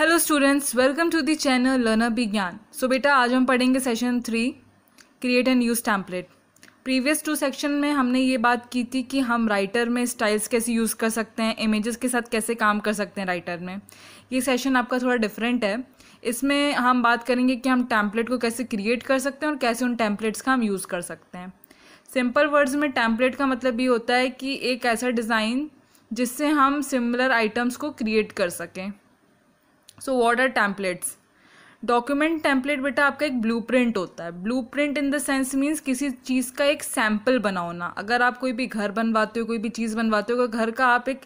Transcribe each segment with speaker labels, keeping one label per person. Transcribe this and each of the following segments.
Speaker 1: hello students welcome to the channel learner Vigyan so बेटा आज हम पढ़ेंगे session three create and use template previous two section में हमने ये बात की थी कि हम राइटर में स्टाइल्स कैसे यूज़ कर सकते हैं इमेजेस के साथ कैसे काम कर सकते हैं राइटर में ये सेशन आपका थोड़ा डिफरेंट है इसमें हम बात करेंगे कि हम टैम्पलेट को कैसे क्रिएट कर सकते हैं और कैसे उन टैम्पलेट्स का हम यूज़ कर सकते हैं सिंपल वर्ड्स में टैम्पलेट का मतलब ये होता है कि एक ऐसा डिज़ाइन जिससे हम सिमिलर आइटम्स को क्रिएट कर सकें so what are templates document template बेटा आपका एक ब्लू प्रिंट होता है blueprint in the sense means किसी चीज़ का एक सैम्पल बनाना अगर आप कोई भी घर बनवाते हो कोई भी चीज़ बनवाते हो घर का आप एक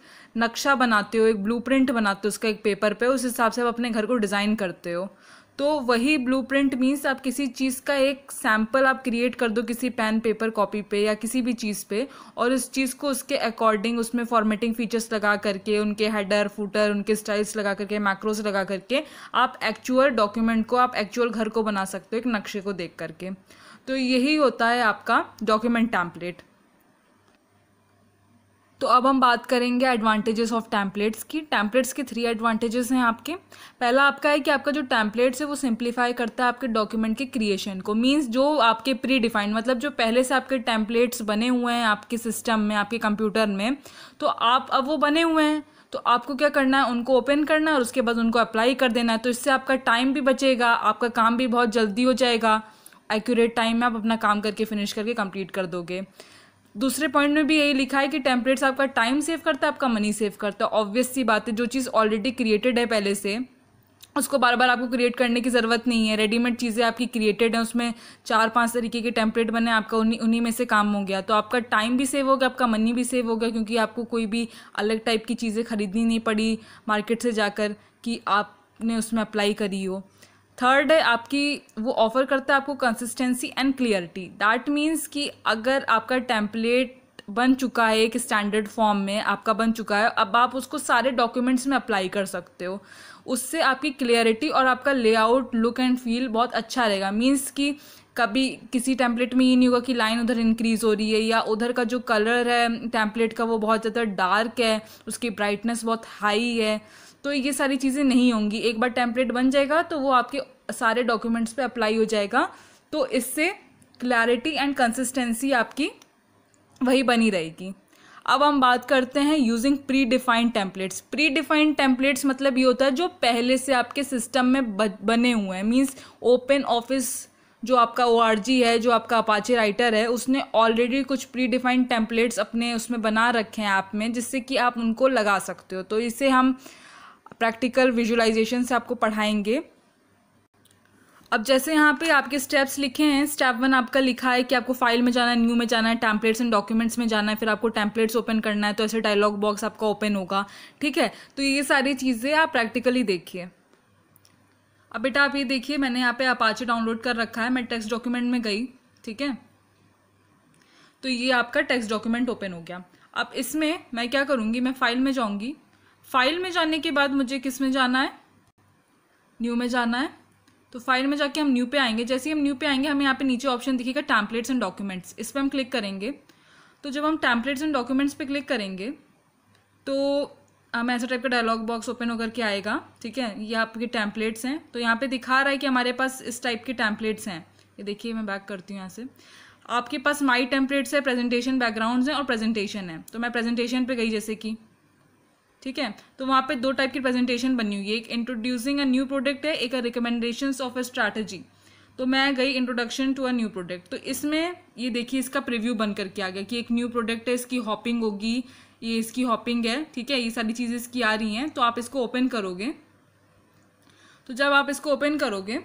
Speaker 1: नक्शा बनाते हो एक ब्लू प्रिंट बनाते हो उसका एक पेपर पे उस हिसाब से आप अपने घर को डिज़ाइन करते हो तो वही ब्लू प्रिंट मीन्स आप किसी चीज़ का एक सैम्पल आप क्रिएट कर दो किसी पेन पेपर कॉपी पे या किसी भी चीज़ पे और उस चीज़ को उसके अकॉर्डिंग उसमें फॉर्मेटिंग फीचर्स लगा करके उनके हेडर फूटर उनके स्टाइल्स लगा करके मैक्रोस लगा करके आप एक्चुअल डॉक्यूमेंट को आप एक्चुअल घर को बना सकते हो एक नक्शे को देख करके तो यही होता है आपका डॉक्यूमेंट टैम्पलेट तो अब हम बात करेंगे एडवांटेजेस ऑफ टैम्पलेट्स की टैम्पलेट्स के थ्री एडवांटेजेस हैं आपके पहला आपका है कि आपका जो टैम्पलेट्स है वो सिंप्लीफाई करता है आपके डॉक्यूमेंट के क्रिएशन को मींस जो आपके प्री डिफाइंड मतलब जो पहले से आपके टैम्पलेट्स बने हुए हैं आपके सिस्टम में आपके कंप्यूटर में तो आप अब वो बने हुए हैं तो आपको क्या करना है उनको ओपन करना है और उसके बाद उनको अप्लाई कर देना है तो इससे आपका टाइम भी बचेगा आपका काम भी बहुत जल्दी हो जाएगा एक्यूरेट टाइम में आप अपना काम करके फिनिश करके कंप्लीट कर दोगे दूसरे पॉइंट में भी यही लिखा है कि टेम्पलेट्स आपका टाइम सेव करता है आपका मनी सेव करता है ऑब्वियस सी बात है जो चीज़ ऑलरेडी क्रिएटेड है पहले से उसको बार बार आपको क्रिएट करने की ज़रूरत नहीं है रेडीमेड चीज़ें आपकी क्रिएटेड हैं उसमें चार पांच तरीके के टेम्पलेट बने आपका उन्हीं उन्हीं में से काम हो गया तो आपका टाइम भी सेव हो गया आपका मनी भी सेव हो गया क्योंकि आपको कोई भी अलग टाइप की चीज़ें खरीदनी नहीं पड़ी मार्केट से जाकर कि आपने उसमें अप्लाई करी हो थर्ड है आपकी वो ऑफ़र करता है आपको consistency and clarity that means कि अगर आपका टेम्पलेट बन चुका है एक स्टैंडर्ड फॉर्म में आपका बन चुका है अब आप उसको सारे डॉक्यूमेंट्स में अप्लाई कर सकते हो उससे आपकी क्लियरिटी और आपका लेआउट लुक एंड फील बहुत अच्छा रहेगा मीन्स कि कभी किसी टेम्पलेट में ये नहीं होगा कि लाइन उधर इंक्रीज़ हो रही है या उधर का जो कलर है टेम्पलेट का वो बहुत ज़्यादा डार्क है उसकी ब्राइटनेस बहुत हाई है तो ये सारी चीज़ें नहीं होंगी एक बार टेम्पलेट बन जाएगा तो वो आपके सारे डॉक्यूमेंट्स पे अप्लाई हो जाएगा तो इससे क्लैरिटी एंड कंसिस्टेंसी आपकी वही बनी रहेगी अब हम बात करते हैं using predefined templates predefined templates मतलब ये होता है जो पहले से आपके सिस्टम में बने हुए हैं मीन्स ओपन ऑफिस जो आपका ओ है जो आपका अपाचे राइटर है उसने ऑलरेडी कुछ प्री डिफाइंड टेम्पलेट्स अपने उसमें बना रखे हैं ऐप में जिससे कि आप उनको लगा सकते हो तो इसे हम प्रैक्टिकल विजुलाइजेशन से आपको पढ़ाएंगे अब जैसे यहाँ पे आपके स्टेप्स लिखे हैं स्टेप वन आपका लिखा है कि आपको फाइल में जाना है न्यू में जाना है टैम्पलेट्स एंड डॉक्यूमेंट्स में जाना है फिर आपको टैम्पलेट्स ओपन करना है तो ऐसे डायलॉग बॉक्स आपका ओपन होगा ठीक है तो ये सारी चीज़ें आप प्रैक्टिकली देखिए अब बेटा आप ये देखिए मैंने यहाँ पे अपाचे डाउनलोड कर रखा है मैं टेक्स्ट डॉक्यूमेंट में गई ठीक है तो ये आपका टेक्स्ट डॉक्यूमेंट ओपन हो गया अब इसमें मैं क्या करूँगी मैं फाइल में जाऊँगी फाइल में जाने के बाद मुझे किस में जाना है न्यू में जाना है तो फाइल में जाके हम न्यू पे आएंगे जैसे हम न्यू पे आएंगे हमें यहाँ पे नीचे ऑप्शन दिखेगा टैम्पलेट्स एंड डॉक्यूमेंट्स इस पर हम क्लिक करेंगे तो जब हम टैम्पलेट्स एंड डॉक्यूमेंट्स पे क्लिक करेंगे तो हम ऐसा टाइप का डायलॉग बॉक्स ओपन होकर के आएगा ठीक है ये आपके टैम्पलेट्स हैं तो यहाँ पे दिखा रहा है कि हमारे पास इस टाइप के टैम्पलेट्स हैं ये देखिए मैं बैक करती हूँ यहाँ से आपके पास माई टेम्पलेट्स है प्रेजेंटेशन बैकग्राउंड्स हैं और प्रेजेंटेशन है तो मैं प्रेजेंटेशन पे गई जैसे कि ठीक है तो वहाँ पे दो टाइप की प्रेजेंटेशन बनी हुई है एक इंट्रोड्यूसिंग अ न्यू प्रोडक्ट है एक रिकमेंडेशन ऑफ अ स्ट्रैटेजी तो मैं गई introduction to a new product तो इसमें ये देखिए इसका प्रिव्यू बन करके आ गया कि एक न्यू प्रोडक्ट है इसकी हॉपिंग होगी ये इसकी हॉपिंग है ठीक है ये सारी चीज़ें इसकी आ रही हैं तो आप इसको ओपन करोगे तो जब आप इसको ओपन करोगे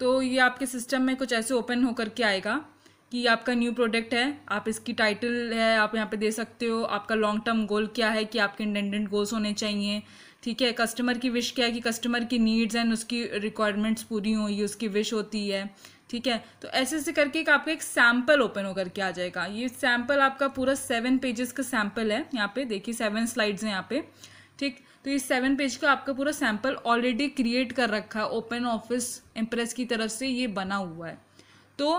Speaker 1: तो ये आपके सिस्टम में कुछ ऐसे ओपन होकर के आएगा कि आपका न्यू प्रोडक्ट है आप इसकी टाइटल है आप यहाँ पे दे सकते हो आपका लॉन्ग टर्म गोल क्या है कि आपके इंडेंडेंट गोल्स होने चाहिए ठीक है कस्टमर की विश क्या है कि कस्टमर की नीड्स एंड उसकी रिक्वायरमेंट्स पूरी हो ये उसकी विश होती है ठीक है तो ऐसे ऐसे करके एक आपका एक सैम्पल ओपन होकर के आ जाएगा ये सैम्पल आपका पूरा सेवन पेजेस का सैम्पल है यहाँ पे देखिए सेवन स्लाइड्स हैं यहाँ पे ठीक तो ये सेवन पेज का आपका पूरा सैम्पल ऑलरेडी क्रिएट कर रखा है ओपन ऑफिस इम्प्रेस की तरफ से ये बना हुआ है तो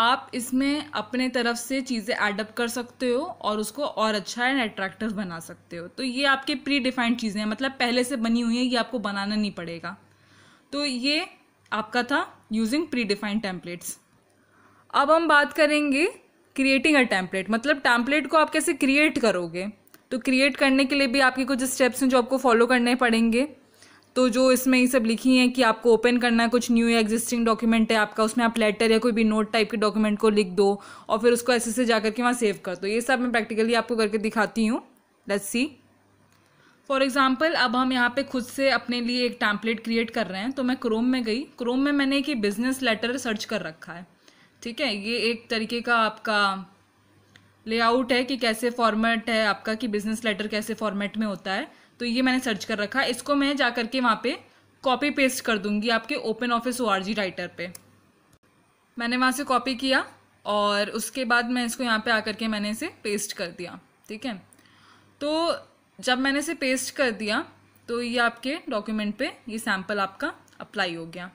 Speaker 1: आप इसमें अपने तरफ से चीज़ें एडअप कर सकते हो और उसको और अच्छा एंड अट्रैक्टिव बना सकते हो तो ये आपके प्री डिफाइंड चीज़ें हैं मतलब पहले से बनी हुई हैं ये आपको बनाना नहीं पड़ेगा तो ये आपका था यूजिंग प्री डिफाइंड टेम्पलेट्स अब हम बात करेंगे क्रिएटिंग अ टेम्पलेट मतलब टैम्पलेट को आप कैसे क्रिएट करोगे तो क्रिएट करने के लिए भी आपके कुछ स्टेप्स हैं जो आपको फॉलो करने पड़ेंगे तो जो इसमें ये सब लिखी है कि आपको ओपन करना है कुछ न्यू या एग्जिस्टिंग डॉक्यूमेंट है आपका उसमें आप लेटर या कोई भी नोट टाइप के डॉक्यूमेंट को लिख दो और फिर उसको ऐसे से जा करके वहाँ सेव कर दो ये सब मैं प्रैक्टिकली आपको करके दिखाती हूँ लेट्स सी फॉर एग्ज़ाम्पल अब हम यहाँ पे खुद से अपने लिए एक टैम्पलेट क्रिएट कर रहे हैं तो मैं क्रोम में गई क्रोम में मैंने एक बिज़नेस लेटर सर्च कर रखा है ठीक है ये एक तरीके का आपका लेआउट है कि कैसे फॉर्मेट है आपका कि बिज़नेस लेटर कैसे फॉर्मेट में होता है तो ये मैंने सर्च कर रखा इसको मैं जा करके वहाँ पे कॉपी पेस्ट कर दूँगी आपके ओपन ऑफिस ओ राइटर पे मैंने वहाँ से कॉपी किया और उसके बाद मैं इसको यहाँ पे आकर के मैंने इसे पेस्ट कर दिया ठीक है तो जब मैंने इसे पेस्ट कर दिया तो ये आपके डॉक्यूमेंट पे ये सैम्पल आपका अप्लाई हो गया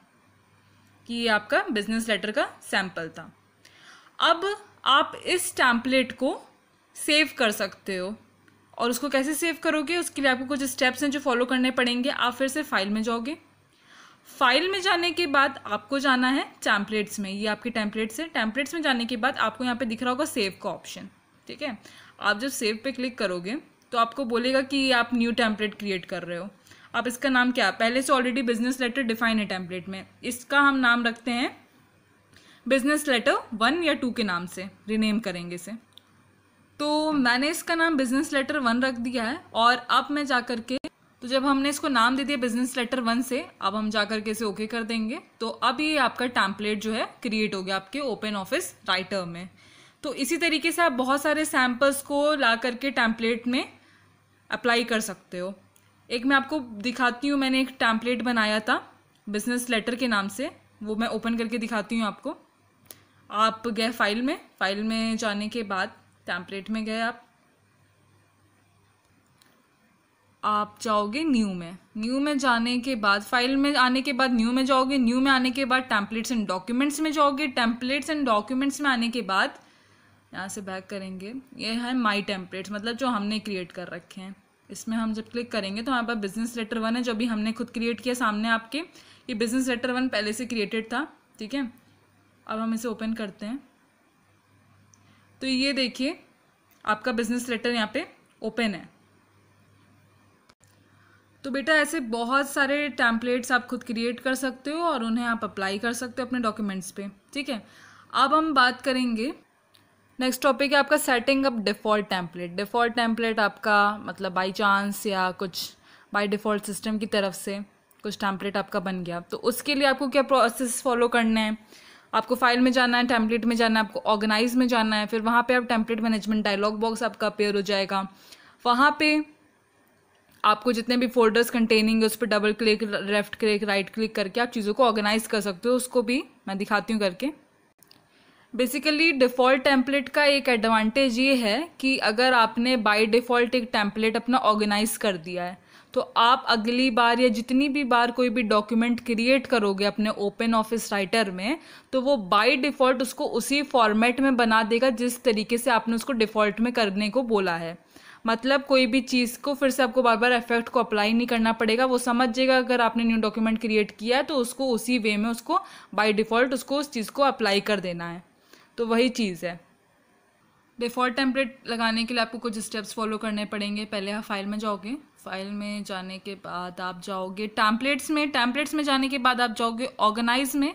Speaker 1: कि ये आपका बिजनेस लेटर का सैम्पल था अब आप इस टैम्पलेट को सेव कर सकते हो और उसको कैसे सेव करोगे उसके लिए आपको कुछ स्टेप्स हैं जो फॉलो करने पड़ेंगे आप फिर से फाइल में जाओगे फाइल में जाने के बाद आपको जाना है टैम्पलेट्स में ये आपके टैम्पलेट्स है टैम्पलेट्स में जाने के बाद आपको यहाँ पे दिख रहा होगा सेव का ऑप्शन ठीक है आप जब सेव पे क्लिक करोगे तो आपको बोलेगा कि आप न्यू टैम्पलेट क्रिएट कर रहे हो आप इसका नाम क्या पहले से ऑलरेडी बिजनेस लेटर डिफाइन है टैम्पलेट में इसका हम नाम रखते हैं बिजनेस लेटर वन या टू के नाम से रिनेम करेंगे इसे तो मैंने इसका नाम बिजनेस लेटर वन रख दिया है और अब मैं जा कर के तो जब हमने इसको नाम दे दिया बिजनेस लेटर वन से अब हम जा करके इसे ओके कर देंगे तो अब ये आपका टैंपलेट जो है क्रिएट हो गया आपके ओपन ऑफिस राइटर में तो इसी तरीके से आप बहुत सारे सैम्पल्स को ला करके टैंपलेट में अप्लाई कर सकते हो एक मैं आपको दिखाती हूँ मैंने एक टैंपलेट बनाया था बिजनेस लेटर के नाम से वो मैं ओपन करके दिखाती हूँ आपको आप गए फाइल में फाइल में जाने के बाद टेम्परेट में गए आप आप जाओगे न्यू में न्यू में जाने के बाद फाइल में आने के बाद न्यू में जाओगे न्यू में आने के बाद टेम्पलेट्स एंड डॉक्यूमेंट्स में जाओगे टेम्पलेट्स एंड डॉक्यूमेंट्स में आने के बाद यहाँ से बैक करेंगे ये है माई टेम्पलेट्स मतलब जो हमने क्रिएट कर रखे हैं इसमें हम जब क्लिक करेंगे तो हमारे पास बिजनेस लेटर वन है जो भी हमने खुद क्रिएट किया सामने आपके ये बिजनेस लेटर वन पहले से क्रिएटेड था ठीक है अब हम इसे ओपन करते हैं तो ये देखिए आपका बिजनेस लेटर यहाँ पे ओपन है तो बेटा ऐसे बहुत सारे टैम्पलेट्स आप खुद क्रिएट कर सकते हो और उन्हें आप अप्लाई कर सकते हो अपने डॉक्यूमेंट्स पे ठीक है अब हम बात करेंगे नेक्स्ट टॉपिक है आपका setting up default template default template आपका मतलब बाई चांस या कुछ बाई डिफ़ॉल्ट सिस्टम की तरफ से कुछ टैम्पलेट आपका बन गया तो उसके लिए आपको क्या प्रोसेस फॉलो करना है आपको फाइल में जाना है टेम्पलेट में जाना है आपको ऑर्गेनाइज में जाना है फिर वहाँ पे आप टेम्पलेट मैनेजमेंट डायलॉग बॉक्स आपका अपेयर हो जाएगा वहाँ पे आपको जितने भी फोल्डर्स कंटेनिंग है उस पर double click left click right click करके आप चीज़ों को ऑर्गेनाइज कर सकते हो उसको भी मैं दिखाती हूँ करके बेसिकली डिफ़ॉल्ट टेम्पलेट का एक एडवांटेज ये है कि अगर आपने बाय डिफ़ॉल्ट एक टेम्पलेट अपना ऑर्गेनाइज कर दिया है तो आप अगली बार या जितनी भी बार कोई भी डॉक्यूमेंट क्रिएट करोगे अपने ओपन ऑफिस राइटर में तो वो बाय डिफ़ॉल्ट उसको उसी फॉर्मेट में बना देगा जिस तरीके से आपने उसको डिफ़ॉल्ट में करने को बोला है मतलब कोई भी चीज़ को फिर से आपको बार बार इफेक्ट को अप्लाई नहीं करना पड़ेगा वो समझ जाएगा अगर आपने न्यू डॉक्यूमेंट क्रिएट किया है तो उसको उसी वे में उसको बाय डिफ़ॉल्ट उसको उस चीज़ को अप्लाई कर देना है तो वही चीज़ है डिफ़ॉल्ट टेम्पलेट लगाने के लिए आपको कुछ स्टेप्स फॉलो करने पड़ेंगे पहले आप हाँ फाइल में जाओगे फाइल में जाने के बाद आप जाओगे टैम्पलेट्स में टैम्पलेट्स में जाने के बाद आप जाओगे ऑर्गेनाइज में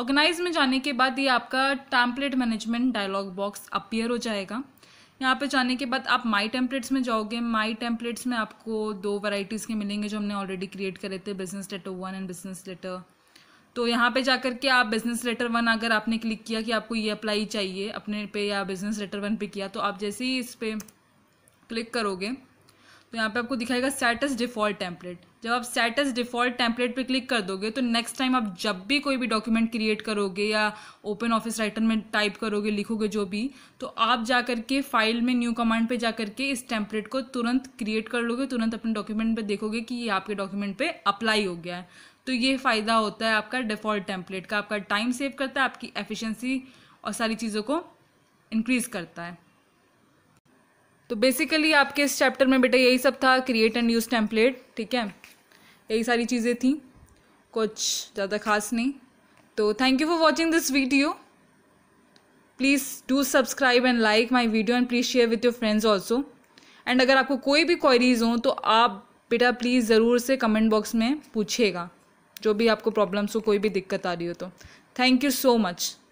Speaker 1: ऑर्गेनाइज में जाने के बाद ये आपका template management dialog box appear हो जाएगा यहाँ पे जाने के बाद आप माई टेम्पलेट्स में जाओगे माई टेम्पलेट्स में आपको दो वैराइटीज़ के मिलेंगे जो हमने ऑलरेडी क्रिएट करे थे business letter one and business letter तो यहाँ पे जाकर के आप बिजनेस लेटर वन अगर आपने क्लिक किया कि आपको ये अप्लाई चाहिए अपने पे या बिजनेस लेटर वन पे किया तो आप जैसे ही इस पर क्लिक करोगे तो यहाँ पे आपको दिखाएगा स्टेटस डिफ़ॉल्ट टेम्पलेट जब आप स्टेटस डिफ़ॉल्ट टेम्पलेट पे क्लिक कर दोगे तो नेक्स्ट टाइम आप जब भी कोई भी डॉक्यूमेंट क्रिएट करोगे या ओपन ऑफिस राइटर में टाइप करोगे लिखोगे जो भी तो आप जा करके फाइल में न्यू कमांड पे जा करके इस टेम्पलेट को तुरंत क्रिएट कर लोगे तुरंत अपने डॉक्यूमेंट पे देखोगे कि ये आपके डॉक्यूमेंट पे अप्लाई हो गया है तो ये फ़ायदा होता है आपका डिफ़ॉल्ट टेम्पलेट का आपका टाइम सेव करता है आपकी एफिशेंसी और सारी चीज़ों को इंक्रीज़ करता है तो बेसिकली आपके इस चैप्टर में बेटा यही सब था क्रिएट एंड यूज़ टेम्पलेट ठीक है यही सारी चीज़ें थी कुछ ज़्यादा खास नहीं तो thank you for watching this video please do subscribe and like my video and please share with your friends also and अगर आपको कोई भी क्वेरीज हो तो आप बेटा प्लीज़ ज़रूर से कमेंट बॉक्स में पूछिएगा जो भी आपको प्रॉब्लम्स हो कोई भी दिक्कत आ रही हो तो थैंक यू सो मच